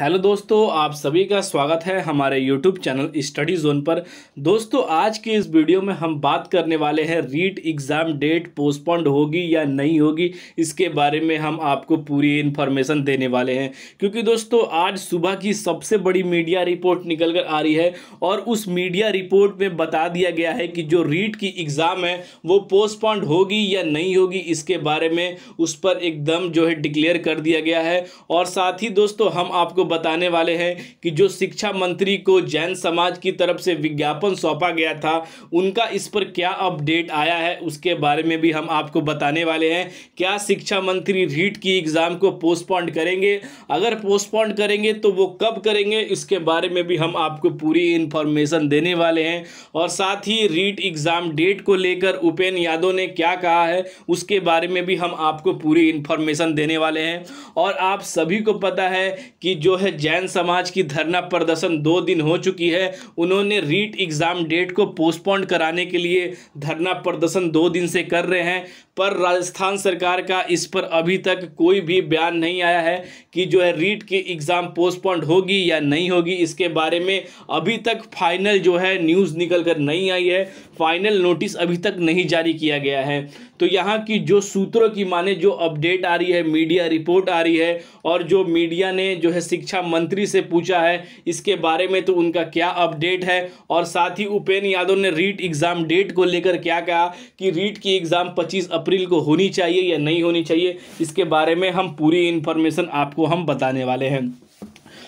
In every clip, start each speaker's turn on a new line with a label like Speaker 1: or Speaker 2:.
Speaker 1: hello दोस्तों आप सभी का स्वागत है हमारे यूट्यूब चैनल स्टडी जोन पर दोस्तों आज के इस वीडियो में हम बात करने वाले हैं रीट एग्ज़ाम डेट पोस्टपोन्ड होगी या नहीं होगी इसके बारे में हम आपको पूरी इन्फॉर्मेशन देने वाले हैं क्योंकि दोस्तों आज सुबह की सबसे बड़ी मीडिया रिपोर्ट निकल कर आ रही है और उस मीडिया रिपोर्ट में बता दिया गया है कि जो रीट की एग्ज़ाम है वो पोस्टपोन्ड होगी या नहीं होगी इसके बारे में उस पर एकदम जो है डिक्लेयर कर दिया गया है और साथ ही दोस्तों हम आपको बताने वाले हैं कि जो शिक्षा मंत्री को जैन समाज की तरफ से विज्ञापन सौंपा गया था उनका इस पर क्या अपडेट आया है उसके बारे में भी हम आपको बताने वाले हैं क्या शिक्षा मंत्री रीट की एग्ज़ाम को पोस्टपॉन्ड करेंगे अगर पोस्टपोन करेंगे तो वो कब करेंगे इसके बारे में भी हम आपको पूरी इन्फॉर्मेशन देने वाले हैं और साथ ही रीट एग्ज़ाम डेट को लेकर उपेन यादव ने क्या कहा है उसके बारे में भी हम आपको पूरी इन्फॉर्मेशन देने वाले हैं और आप सभी को पता है कि जो है जैन समाज की धरना प्रदर्शन दो दिन हो चुकी है उन्होंने रीट एग्ज़ाम डेट को पोस्टपोन कराने के लिए धरना प्रदर्शन दो दिन से कर रहे हैं पर राजस्थान सरकार का इस पर अभी तक कोई भी बयान नहीं आया है कि जो है रीट की एग्ज़ाम पोस्टपोन होगी या नहीं होगी इसके बारे में अभी तक फाइनल जो है न्यूज़ निकल कर नहीं आई है फाइनल नोटिस अभी तक नहीं जारी किया गया है तो यहाँ की जो सूत्रों की माने जो अपडेट आ रही है मीडिया रिपोर्ट आ रही है और जो मीडिया ने जो है शिक्षा मंत्री से पूछा है इसके बारे में तो उनका क्या अपडेट है और साथ ही उपेन यादव ने रीट एग्ज़ाम डेट को लेकर क्या कहा कि रीट की एग्ज़ाम पच्चीस अप्रैल को होनी चाहिए या नहीं होनी चाहिए इसके बारे में हम पूरी इन्फॉर्मेशन आपको हम बताने वाले हैं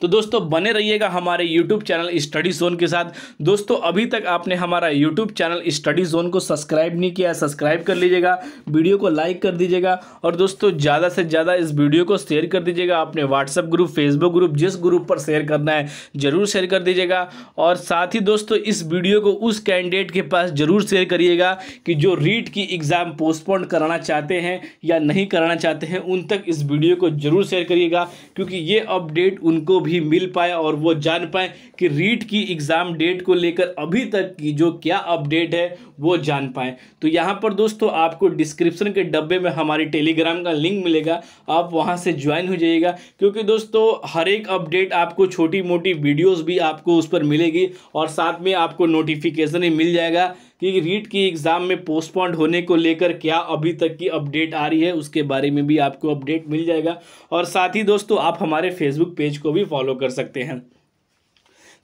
Speaker 1: तो दोस्तों बने रहिएगा हमारे यूट्यूब चैनल स्टडी जोन के साथ दोस्तों अभी तक आपने हमारा यूट्यूब चैनल स्टडी जोन को सब्सक्राइब नहीं किया सब्सक्राइब कर लीजिएगा वीडियो को लाइक कर दीजिएगा और दोस्तों ज़्यादा से ज़्यादा इस वीडियो को शेयर कर दीजिएगा अपने व्हाट्सअप ग्रुप फेसबुक ग्रुप जिस ग्रुप पर शेयर करना है ज़रूर शेयर कर दीजिएगा और साथ ही दोस्तों इस वीडियो को उस कैंडिडेट के पास ज़रूर शेयर करिएगा कि जो रीट की एग्ज़ाम पोस्टपोन कराना चाहते हैं या नहीं कराना चाहते हैं उन तक इस वीडियो को ज़रूर शेयर करिएगा क्योंकि ये अपडेट उनको भी भी मिल पाए और वो जान पाए कि रीट की एग्ज़ाम डेट को लेकर अभी तक की जो क्या अपडेट है वो जान पाए तो यहाँ पर दोस्तों आपको डिस्क्रिप्शन के डब्बे में हमारे टेलीग्राम का लिंक मिलेगा आप वहाँ से ज्वाइन हो जाइएगा क्योंकि दोस्तों हर एक अपडेट आपको छोटी मोटी वीडियोज भी आपको उस पर मिलेगी और साथ में आपको नोटिफिकेशन ही मिल जाएगा कि रीट की एग्ज़ाम में पोस्टपोन्ड होने को लेकर क्या अभी तक की अपडेट आ रही है उसके बारे में भी आपको अपडेट मिल जाएगा और साथ ही दोस्तों आप हमारे फेसबुक पेज को भी फॉलो कर सकते हैं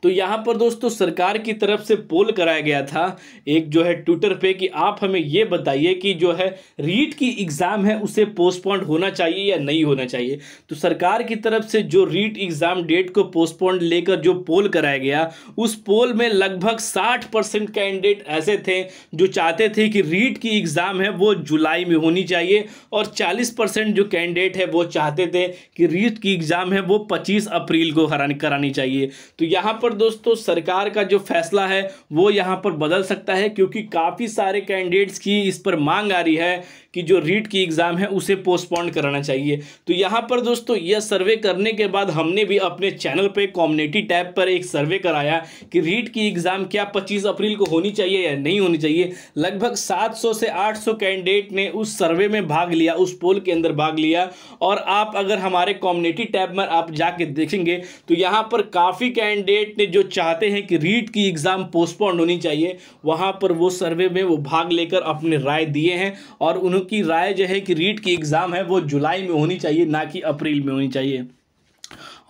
Speaker 1: तो यहाँ पर दोस्तों सरकार की तरफ से पोल कराया गया था एक जो है ट्विटर पे कि आप हमें ये बताइए कि जो है रीट की एग्ज़ाम है उसे पोस्टपोन्ड होना चाहिए या नहीं होना चाहिए तो सरकार की तरफ से जो रीट एग्ज़ाम डेट को पोस्टपोन्ड लेकर जो पोल कराया गया उस पोल में लगभग साठ परसेंट कैंडिडेट ऐसे थे जो चाहते थे कि रीट की एग्ज़ाम है वो जुलाई में होनी चाहिए और चालीस परसेंट जो कैंडिडेट है वो चाहते थे कि रीट की एग्ज़ाम है वो पच्चीस अप्रैल को करानी चाहिए तो यहाँ पर दोस्तों सरकार का जो फैसला है वो यहाँ पर बदल सकता है क्योंकि काफ़ी सारे कैंडिडेट्स की इस पर मांग आ रही है कि जो रीट की एग्ज़ाम है उसे पोस्टपोन्ड कराना चाहिए तो यहाँ पर दोस्तों यह सर्वे करने के बाद हमने भी अपने चैनल पे कॉम्युनिटी टैब पर एक सर्वे कराया कि रीट की एग्ज़ाम क्या पच्चीस अप्रैल को होनी चाहिए या नहीं होनी चाहिए लगभग सात से आठ कैंडिडेट ने उस सर्वे में भाग लिया उस पोल के अंदर भाग लिया और आप अगर हमारे कॉम्युनिटी टैब में आप जाके देखेंगे तो यहाँ पर काफ़ी कैंडिडेट ने जो चाहते हैं कि रीट की एग्ज़ाम पोस्टपोन होनी चाहिए वहाँ पर वो सर्वे में वो भाग लेकर अपने राय दिए हैं और उनकी राय जो है कि रीट की एग्ज़ाम है वो जुलाई में होनी चाहिए ना कि अप्रैल में होनी चाहिए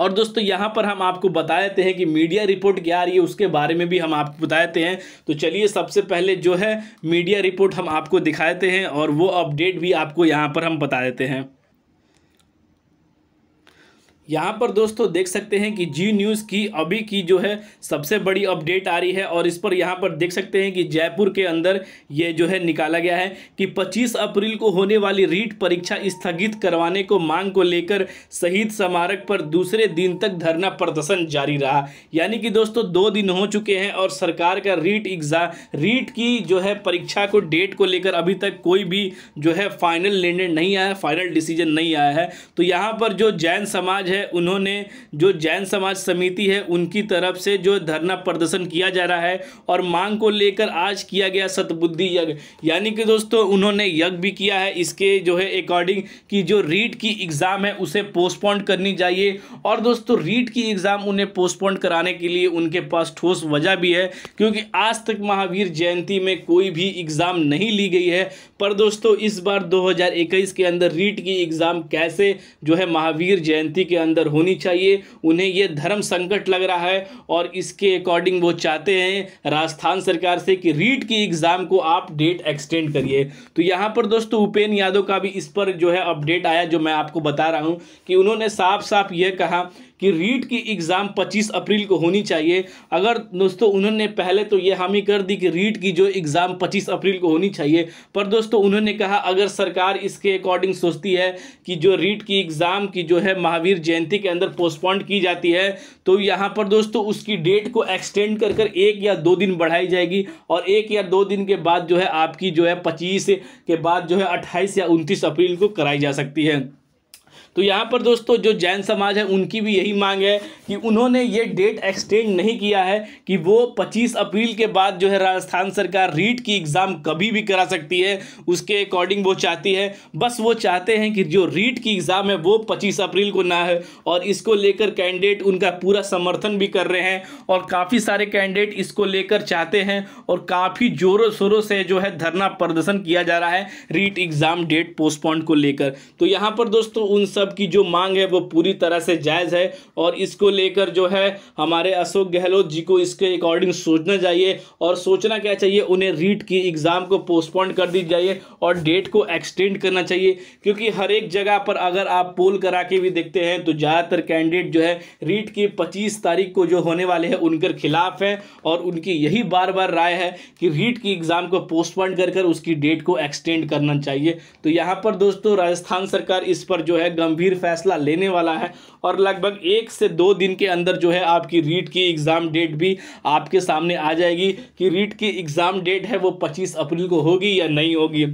Speaker 1: और दोस्तों यहाँ पर हम आपको बता देते हैं कि मीडिया रिपोर्ट क्या आ रही है उसके बारे में भी हम आपको बता देते हैं तो चलिए सबसे पहले जो है मीडिया रिपोर्ट हम आपको दिखा देते हैं और वो अपडेट भी आपको यहाँ पर हम बता देते हैं यहाँ पर दोस्तों देख सकते हैं कि जी न्यूज़ की अभी की जो है सबसे बड़ी अपडेट आ रही है और इस पर यहाँ पर देख सकते हैं कि जयपुर के अंदर ये जो है निकाला गया है कि 25 अप्रैल को होने वाली रीट परीक्षा स्थगित करवाने को मांग को लेकर शहीद स्मारक पर दूसरे दिन तक धरना प्रदर्शन जारी रहा यानी कि दोस्तों दो दिन हो चुके हैं और सरकार का रीट एग्ज़ाम रीट की जो है परीक्षा को डेट को लेकर अभी तक कोई भी जो है फाइनल निर्णय नहीं आया फाइनल डिसीजन नहीं आया है तो यहाँ पर जो जैन समाज है है उन्होंने जो जैन समाज समिति है उनकी तरफ से जो धरना प्रदर्शन किया जा रहा है और मांग को लेकर आज किया गया सतबुद्धि यज्ञ यानी कि दोस्तों उन्होंने यज्ञ भी किया है इसके जो है अकॉर्डिंग कि जो रीट की एग्ज़ाम है उसे पोस्टपोन करनी चाहिए और दोस्तों रीट की एग्ज़ाम उन्हें पोस्टपोन कराने के लिए उनके पास ठोस वजह भी है क्योंकि आज तक महावीर जयंती में कोई भी एग्ज़ाम नहीं ली गई है पर दोस्तों इस बार दो के अंदर रीट की एग्ज़ाम कैसे जो है महावीर जयंती के अंदर होनी चाहिए उन्हें यह धर्म संकट लग रहा है और इसके अकॉर्डिंग वो चाहते हैं राजस्थान सरकार से कि रीट की एग्ज़ाम को आप डेट एक्सटेंड करिए तो यहां पर दोस्तों उपेन यादव का भी इस पर जो है अपडेट आया जो मैं आपको बता रहा हूं कि उन्होंने साफ साफ यह कहा कि रीट की एग्ज़ाम 25 अप्रैल को होनी चाहिए अगर दोस्तों उन्होंने पहले तो ये हामी कर दी कि रीट की जो एग्ज़ाम 25 अप्रैल को होनी चाहिए पर दोस्तों उन्होंने कहा अगर सरकार इसके अकॉर्डिंग सोचती है कि जो रीट की एग्ज़ाम की जो है महावीर जयंती के अंदर पोस्टपोन्ड की जाती है तो यहाँ पर दोस्तों उसकी डेट को एक्सटेंड कर कर एक या दो दिन बढ़ाई जाएगी और एक या दो दिन के बाद जो है आपकी जो है पच्चीस के बाद जो है अट्ठाईस या उनतीस अप्रैल को कराई जा सकती है तो यहाँ पर दोस्तों जो जैन समाज है उनकी भी यही मांग है कि उन्होंने ये डेट एक्सटेंड नहीं किया है कि वो 25 अप्रैल के बाद जो है राजस्थान सरकार रीट की एग्ज़ाम कभी भी करा सकती है उसके अकॉर्डिंग वो चाहती है बस वो चाहते हैं कि जो रीट की एग्ज़ाम है वो पच्चीस अप्रैल को ना है और इसको लेकर कैंडिडेट उनका पूरा समर्थन भी कर रहे हैं और काफ़ी सारे कैंडिडेट इसको लेकर चाहते हैं और काफ़ी जोरों शोरों से जो है धरना प्रदर्शन किया जा रहा है रीट एग्ज़ाम डेट पोस्टपोन को लेकर तो यहाँ पर दोस्तों उन सब क्लब की जो मांग है वो पूरी तरह से जायज़ है और इसको लेकर जो है हमारे अशोक गहलोत जी को इसके अकॉर्डिंग सोचना चाहिए और सोचना क्या चाहिए उन्हें रीट की एग्ज़ाम को पोस्टपोन कर दी जाइए और डेट को एक्सटेंड करना चाहिए क्योंकि हर एक जगह पर अगर आप पोल करा के भी देखते हैं तो ज़्यादातर कैंडिडेट जो है रीट की पच्चीस तारीख को जो होने वाले हैं उनके खिलाफ है और उनकी यही बार बार राय है कि रीट की एग्ज़ाम को पोस्टपोन कर कर उसकी डेट को एक्सटेंड करना चाहिए तो यहाँ पर दोस्तों राजस्थान सरकार इस पर जो है गंभीर गंभीर फैसला लेने वाला है और लगभग एक से दो दिन के अंदर जो है आपकी रीट की एग्ज़ाम डेट भी आपके सामने आ जाएगी कि रीट की एग्ज़ाम डेट है वो पच्चीस अप्रैल को होगी या नहीं होगी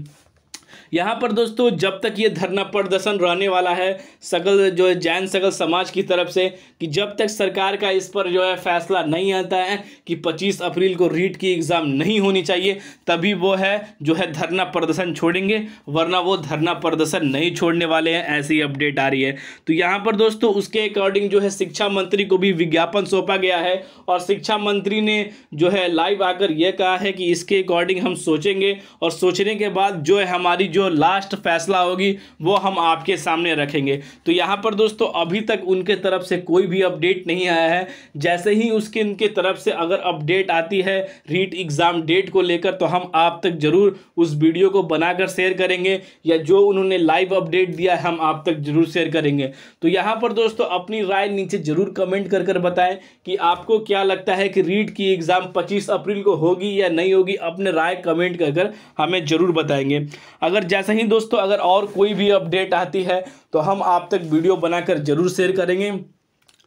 Speaker 1: यहाँ पर दोस्तों जब तक ये धरना प्रदर्शन रहने वाला है सकल जो है जैन सकल समाज की तरफ से कि जब तक सरकार का इस पर जो है फैसला नहीं आता है कि 25 अप्रैल को रीट की एग्ज़ाम नहीं होनी चाहिए तभी वो है जो है धरना प्रदर्शन छोड़ेंगे वरना वो धरना प्रदर्शन नहीं छोड़ने वाले हैं ऐसी अपडेट आ रही है तो यहाँ पर दोस्तों उसके अकॉर्डिंग जो है शिक्षा मंत्री को भी विज्ञापन सौंपा गया है और शिक्षा मंत्री ने जो है लाइव आकर यह कहा है कि इसके अकॉर्डिंग हम सोचेंगे और सोचने के बाद जो है हमारी जो जो लास्ट फैसला होगी वो हम आपके सामने रखेंगे तो यहाँ पर दोस्तों अभी तक उनके तरफ से कोई भी अपडेट नहीं आया है जैसे ही उसके उनके तरफ से अगर अपडेट आती है रीट एग्ज़ाम डेट को लेकर तो हम आप तक ज़रूर उस वीडियो को बनाकर शेयर करेंगे या जो उन्होंने लाइव अपडेट दिया है हम आप तक ज़रूर शेयर करेंगे तो यहाँ पर दोस्तों अपनी राय नीचे ज़रूर कमेंट कर कर बताएं कि आपको क्या लगता है कि रीट की एग्ज़ाम पच्चीस अप्रैल को होगी या नहीं होगी अपने राय कमेंट कर कर हमें ज़रूर बताएंगे अगर जैसे ही दोस्तों अगर और कोई भी अपडेट आती है तो हम आप तक वीडियो बनाकर ज़रूर शेयर करेंगे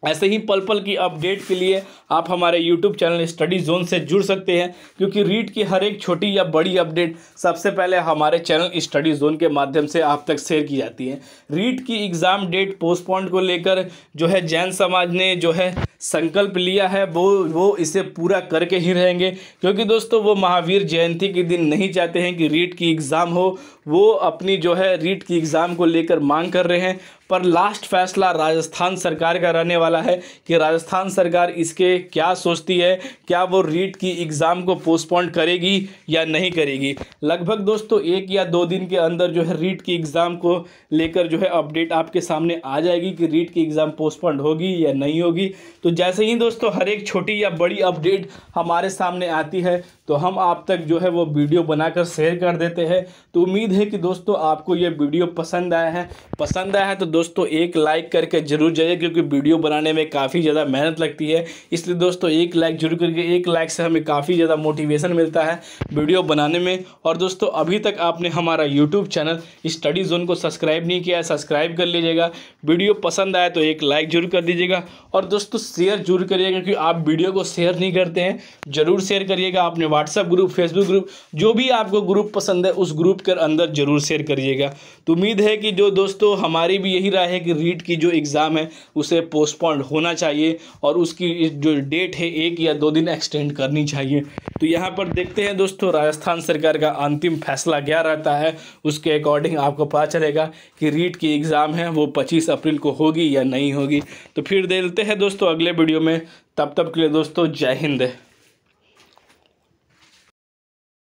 Speaker 1: ऐसे ही पल पल की अपडेट के लिए आप हमारे YouTube चैनल स्टडी जोन से जुड़ सकते हैं क्योंकि रीट की हर एक छोटी या बड़ी अपडेट सबसे पहले हमारे चैनल स्टडी जोन के माध्यम से आप तक शेयर की जाती है रीट की एग्ज़ाम डेट पोस्टपोन को लेकर जो है जैन समाज ने जो है संकल्प लिया है वो वो इसे पूरा करके ही रहेंगे क्योंकि दोस्तों वो महावीर जयंती के दिन नहीं चाहते हैं कि रीट की एग्ज़ाम हो वो अपनी जो है रीट की एग्ज़ाम को लेकर मांग कर रहे हैं पर लास्ट फैसला राजस्थान सरकार का रहने वाला है कि राजस्थान सरकार इसके क्या सोचती है क्या वो रीट की एग्ज़ाम को पोस्टपोन करेगी या नहीं करेगी लगभग दोस्तों एक या दो दिन के अंदर जो है रीट की एग्ज़ाम को लेकर जो है अपडेट आपके सामने आ जाएगी कि रीट की एग्ज़ाम पोस्टपोन होगी या नहीं होगी तो जैसे ही दोस्तों हर एक छोटी या बड़ी अपडेट हमारे सामने आती है तो हम आप तक जो है वो वीडियो बनाकर शेयर कर देते हैं तो उम्मीद है कि दोस्तों आपको ये वीडियो पसंद आया है पसंद आया है तो दोस्तों एक लाइक करके जरूर जाइए क्योंकि वीडियो बनाने में काफ़ी ज़्यादा मेहनत लगती है इसलिए दोस्तों एक लाइक जरूर करके एक लाइक से हमें काफ़ी ज़्यादा मोटिवेशन मिलता है वीडियो बनाने में और दोस्तों अभी तक आपने हमारा यूट्यूब चैनल स्टडी जोन को सब्सक्राइब नहीं किया है सब्सक्राइब कर लीजिएगा वीडियो पसंद आए तो एक लाइक जरूर कर दीजिएगा और दोस्तों शेयर जरूर करिएगा क्योंकि आप वीडियो को शेयर नहीं करते हैं जरूर शेयर करिएगा आपने व्हाट्सअप ग्रुप फेसबुक ग्रुप जो भी आपको ग्रुप पसंद है उस ग्रुप के अंदर जरूर शेयर करिएगा तो उम्मीद है कि जो दोस्तों हमारी भी यही ही रहा है कि रीट की जो एग्ज़ाम है उसे पोस्टपोन्ड होना चाहिए और उसकी जो डेट है एक या दो दिन एक्सटेंड करनी चाहिए तो यहाँ पर देखते हैं दोस्तों राजस्थान सरकार का अंतिम फैसला क्या रहता है उसके अकॉर्डिंग आपको पता चलेगा कि रीट की एग्ज़ाम है वो पच्चीस अप्रैल को होगी या नहीं होगी तो फिर देखते हैं दोस्तों अगले वीडियो में तब तब के लिए दोस्तों जय हिंद